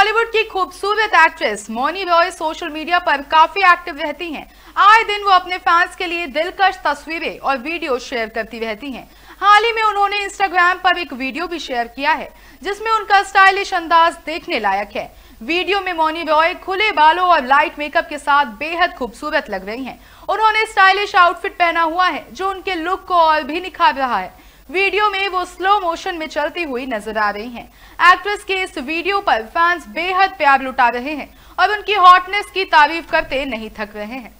बॉलीवुड की खूबसूरत actress Moni Roy social media पर काफी एक्टिव रहती हैं। आए दिन वो अपने फैंस के लिए दिलकश तस्वीरें और वीडियो शेयर करती रहती हैं। हाल ही में उन्होंने इंस्टाग्राम पर एक वीडियो भी शेयर किया है जिसमें उनका स्टाइलिश अंदाज देखने लायक है वीडियो में मोनी रॉय खुले बालों और लाइट मेकअप के साथ बेहद खूबसूरत लग रही है उन्होंने स्टाइलिश आउटफिट पहना हुआ है जो उनके लुक को और भी निखार रहा है वीडियो में वो स्लो मोशन में चलती हुई नजर आ रही हैं। एक्ट्रेस के इस वीडियो पर फैंस बेहद प्यार लुटा रहे हैं और उनकी हॉटनेस की तारीफ करते नहीं थक रहे हैं